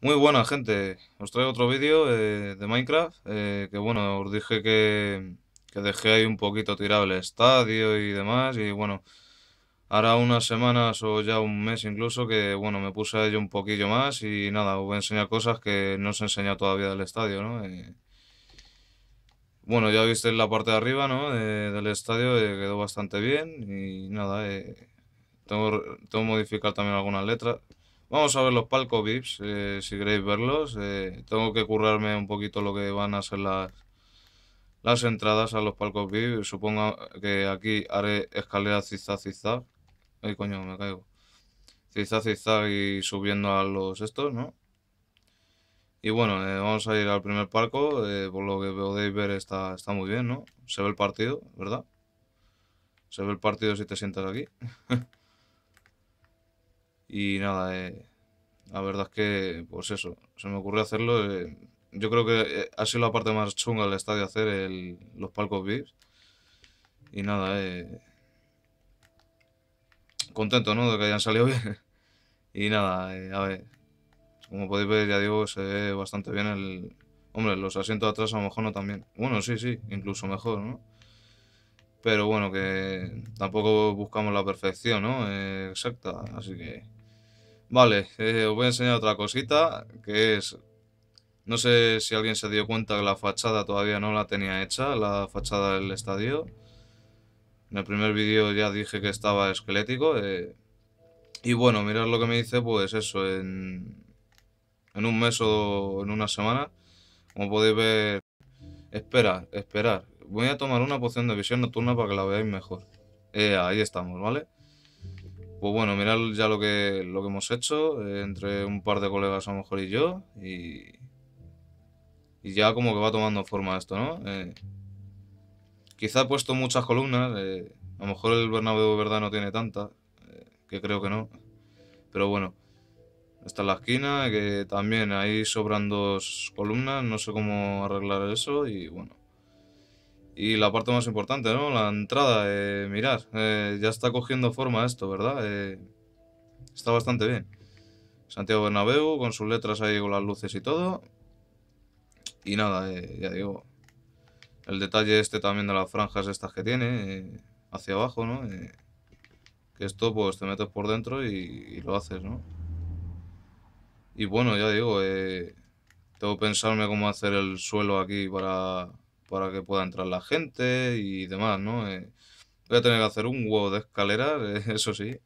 Muy buena gente, os traigo otro vídeo eh, de Minecraft, eh, que bueno, os dije que, dejé ahí un poquito tirado el estadio y demás, y bueno, ahora unas semanas o ya un mes incluso que bueno, me puse a ello un poquillo más y nada, os voy a enseñar cosas que no se enseña todavía del estadio, ¿no? bueno, ya visteis la parte de arriba, ¿no? del estadio eh, quedó bastante bien y nada, tengo, tengo que modificar también algunas letras, Vamos a ver los palcos VIPs, eh, si queréis verlos. Eh, tengo que currarme un poquito lo que van a ser las, las entradas a los palcos VIPs, Supongo que aquí haré escalera zigzag zigzag. Ay, coño, me caigo. Zigzag y subiendo a los estos, ¿no? Y bueno, eh, vamos a ir al primer palco. por lo que podéis ver está, está muy bien, ¿no? Se ve el partido, ¿verdad? Se ve el partido si te sientas aquí. Y nada, eh, la verdad es que, pues eso, se me ocurrió hacerlo. Eh, yo creo que eh, ha sido la parte más chunga del estadio hacer el, los palcos VIPs. Y nada, contento, ¿no? De que hayan salido bien. y nada, a ver, como podéis ver, ya digo, se ve bastante bien el... Hombre, los asientos atrás a lo mejor no también. Bueno, sí, sí, incluso mejor, ¿no? Pero bueno, que tampoco buscamos la perfección, ¿no? exacta, así que... Vale, eh, os voy a enseñar otra cosita, que es... No sé si alguien se dio cuenta que la fachada todavía no la tenía hecha, la fachada del estadio. En el primer vídeo ya dije que estaba esquelético. Eh, y bueno, mirad lo que me dice, pues eso, en, un mes o en una semana. Como podéis ver... Esperar, esperar. Voy a tomar una poción de visión nocturna para que la veáis mejor. Eh, ahí estamos, ¿vale? Pues bueno, mirad ya lo que, lo que hemos hecho eh, entre un par de colegas a lo mejor y yo y, ya como que va tomando forma esto, ¿no? Eh, quizá he puesto muchas columnas, eh, a lo mejor el Bernabéu verdad no tiene tantas, que creo que no, pero bueno, está en la esquina, que también ahí sobran dos columnas, no sé cómo arreglar eso y bueno. Y la parte más importante, ¿no? La entrada, eh, mirar, eh, ya está cogiendo forma esto, ¿verdad? Eh, está bastante bien. Santiago Bernabéu con sus letras ahí con las luces y todo. Y nada, eh, ya digo, el detalle este también de las franjas estas que tiene hacia abajo, ¿no? que esto pues te metes por dentro y, y lo haces, ¿no? Y bueno, ya digo, tengo que pensarme cómo hacer el suelo aquí para para que pueda entrar la gente y demás, ¿no? Eh, voy a tener que hacer un huevo de escaleras, eso sí.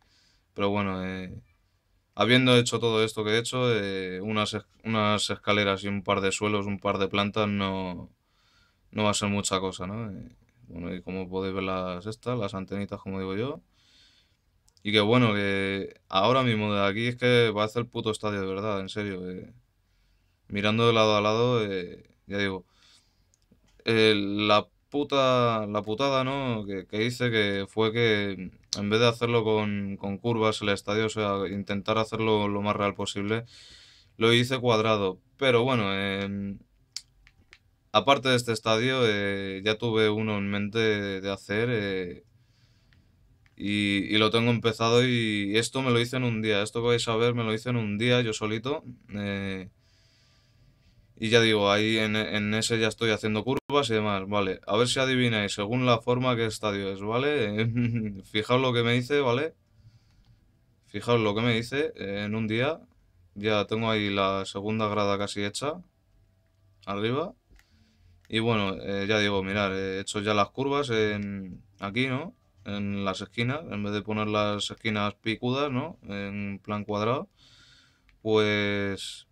Pero bueno, eh, habiendo hecho todo esto que he hecho, eh, unas, unas escaleras y un par de suelos, un par de plantas, no, va a ser mucha cosa, ¿no? bueno, y como podéis ver las estas, las antenitas, como digo yo. Y que bueno, que ahora mismo de aquí es que va a ser el puto estadio, de verdad, en serio. mirando de lado a lado, ya digo, eh, la puta la putada ¿no? que, hice que fue que en vez de hacerlo con, curvas el estadio, o sea, intentar hacerlo lo más real posible, lo hice cuadrado. Pero bueno, em, aparte de este estadio, eh, ya tuve uno en mente de hacer eh, y, y, lo tengo empezado y esto me lo hice en un día. Esto que vais a ver me lo hice en un día yo solito. Y ya digo, ahí en, ese ya estoy haciendo curvas y demás, ¿vale? A ver si adivináis, según la forma que estadio es, ¿vale? Fijaos lo que me dice, ¿vale? Fijaos lo que me dice en un día. Ya tengo ahí la segunda grada casi hecha. Arriba. Y bueno, eh, ya digo, mirar, he hecho ya las curvas en, aquí, ¿no? En las esquinas, en vez de poner las esquinas picudas, ¿no? En plan cuadrado. Pues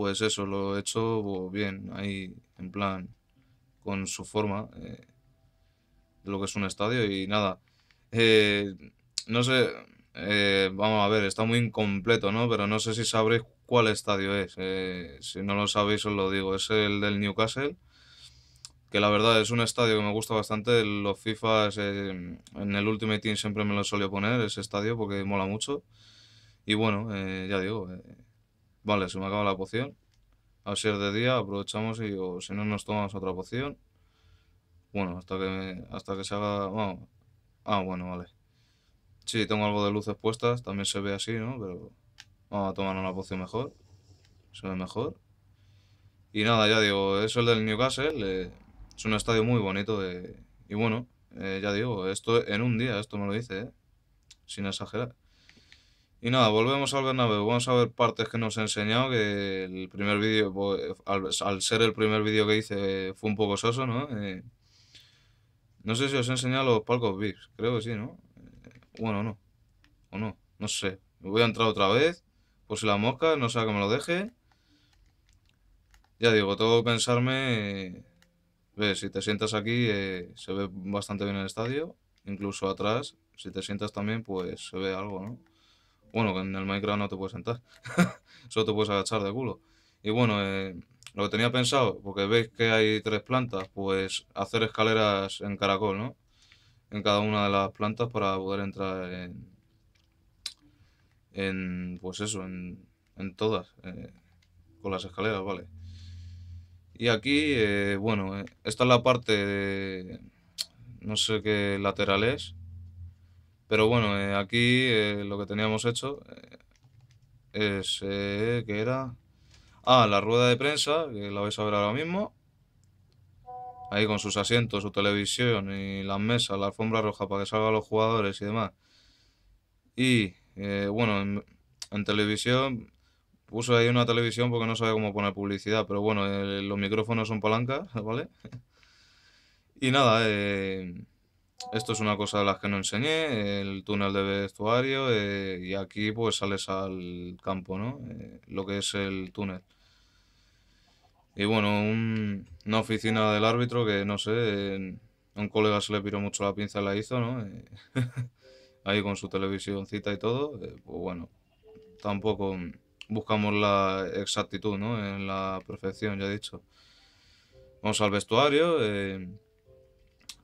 pues eso, lo he hecho bien, ahí, en plan, con su forma, eh, de lo que es un estadio y nada. Eh, no sé, eh, vamos a ver, está muy incompleto, ¿no? Pero no sé si sabréis cuál estadio es. si no lo sabéis, os lo digo. Es el del Newcastle, que la verdad es un estadio que me gusta bastante. Los FIFA en el Ultimate Team siempre me lo solía poner, ese estadio, porque mola mucho. Y bueno, ya digo Vale, se me acaba la poción. A ser de día, aprovechamos y o si no nos tomamos otra poción. Bueno, hasta que, hasta que se haga... ah, bueno, vale. Sí, tengo algo de luces puestas, también se ve así, ¿no? Pero vamos a tomar una poción mejor. Se ve mejor. Y nada, ya digo, es el del Newcastle. Eh, es un estadio muy bonito de... Y bueno, eh, ya digo, esto en un día, esto me lo dice, eh, Sin exagerar. Y nada, volvemos al Bernabéu. Vamos a ver partes que nos he enseñado, que el primer vídeo, pues, al, ser el primer vídeo que hice, fue un poco soso, ¿no? Eh, no sé si os he enseñado los palcos VIPs, creo que sí, ¿no? Eh, bueno, no. O no, no sé. Voy a entrar otra vez, por si la mosca, no sea que me lo deje. Ya digo, tengo que pensarme... si te sientas aquí, eh, se ve bastante bien el estadio. Incluso atrás, si te sientas también, pues se ve algo, ¿no? Bueno, en el Minecraft no te puedes sentar, solo te puedes agachar de culo. Y bueno, eh, lo que tenía pensado, porque veis que hay tres plantas, pues hacer escaleras en caracol, ¿no? En cada una de las plantas para poder entrar en... en pues eso, en, todas, eh, con las escaleras, ¿vale? Y aquí, eh, bueno, esta es la parte, de, no sé qué lateral es, pero bueno, eh, aquí eh, lo que teníamos hecho eh, es que era... Ah, la rueda de prensa, que la vais a ver ahora mismo. Ahí con sus asientos, su televisión y las mesas, la alfombra roja para que salgan los jugadores y demás. Y bueno, en, televisión puse ahí una televisión porque no sabía cómo poner publicidad, pero bueno, los micrófonos son palancas, ¿vale? y nada, eh, esto es una cosa de las que no enseñé, el túnel de vestuario eh, y aquí pues sales al campo, ¿no? Eh, lo que es el túnel. Y bueno, un, una oficina del árbitro que no sé, a un colega se le piró mucho la pinza y la hizo, ¿no? Eh, ahí con su televisioncita y todo, pues bueno, tampoco buscamos la exactitud, ¿no? En la perfección, ya he dicho. Vamos al vestuario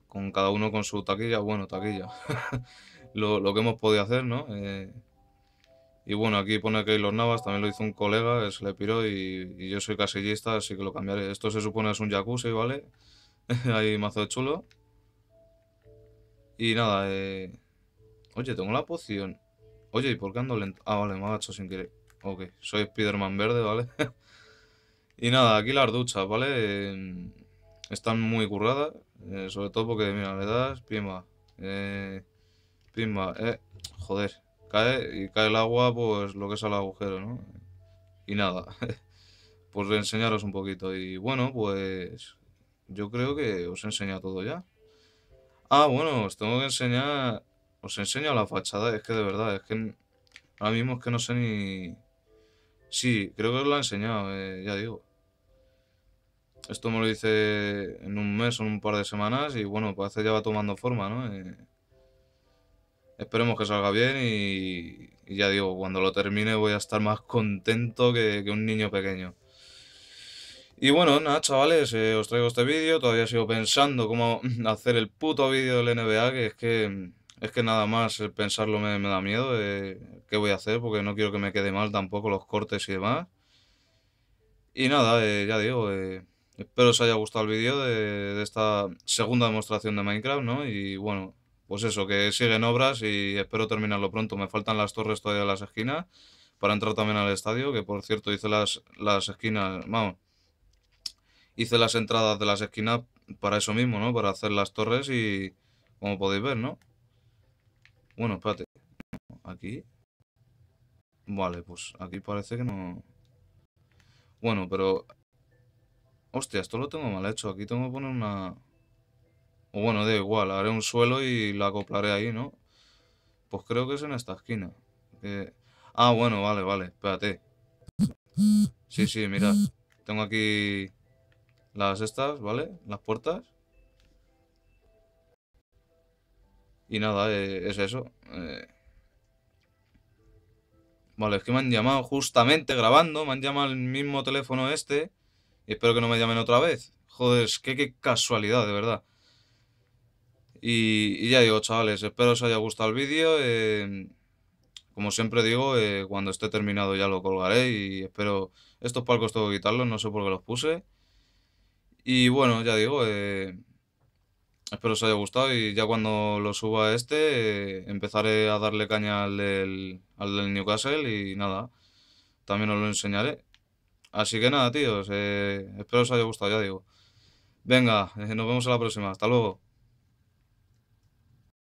con cada uno con su taquilla, bueno, taquilla, lo, que hemos podido hacer, ¿no? Eh, y bueno, aquí pone que los Navas, también lo hizo un colega, se le piró y, yo soy casillista, así que lo cambiaré. Esto se supone es un jacuzzi, ¿vale? Ahí mazo de chulo. Y nada, eh... Oye, tengo la poción. Oye, ¿y por qué ando lento? Ah, vale, me ha agacho sin querer. Ok, soy Spiderman verde, ¿vale? y nada, aquí las duchas, ¿vale? Eh están muy curradas, eh, sobre todo porque, mira, le das, pima, eh, pima, eh, joder, cae y cae el agua, pues lo que es al agujero, ¿no? Y nada, pues enseñaros un poquito. Y bueno, pues yo creo que os he enseñado todo ya. Ah, bueno, os tengo que enseñar, os enseño la fachada, es que de verdad, es que ahora mismo es que no sé ni... Sí, creo que os la he enseñado, eh, ya digo. Esto me lo hice en un mes o en un par de semanas y bueno, parece pues ya va tomando forma, ¿no? Eh, esperemos que salga bien y, ya digo, cuando lo termine voy a estar más contento que, un niño pequeño. Y bueno, nada, chavales, eh, os traigo este vídeo. Todavía sigo pensando cómo hacer el puto vídeo del NBA, que es que es que nada más eh, pensarlo me, da miedo. ¿Qué voy a hacer? Porque no quiero que me quede mal tampoco los cortes y demás. Y nada, ya digo, Espero os haya gustado el vídeo de, esta segunda demostración de Minecraft, ¿no? Y bueno, pues eso, que siguen obras y espero terminarlo pronto. Me faltan las torres todavía en las esquinas para entrar también al estadio, que por cierto hice las, las esquinas, vamos, hice las entradas de las esquinas para eso mismo, ¿no? Para hacer las torres y como podéis ver, ¿no? Bueno, espérate. Aquí. Vale, pues aquí parece que no... Bueno, pero Hostia, esto lo tengo mal hecho. Aquí tengo que poner una... O bueno, da igual. Haré un suelo y la acoplaré ahí, ¿no? Pues creo que es en esta esquina. Eh, ah, bueno, vale, vale. Espérate. Sí, sí, mira Tengo aquí las estas, ¿vale? Las puertas. Y nada, eh, es eso. Eh. Vale, es que me han llamado justamente grabando. Me han llamado el mismo teléfono este espero que no me llamen otra vez. Joder, qué casualidad, de verdad. Y, ya digo, chavales, espero os haya gustado el vídeo. Eh, como siempre digo, eh, cuando esté terminado ya lo colgaré y espero... Estos palcos tengo que quitarlos, no sé por qué los puse. Y bueno, ya digo, eh, espero os haya gustado y ya cuando lo suba este empezaré a darle caña al del, al del Newcastle y nada, también os lo enseñaré. Así que nada, tíos. Eh, espero os haya gustado, ya digo. Venga, eh, nos vemos a la próxima. Hasta luego.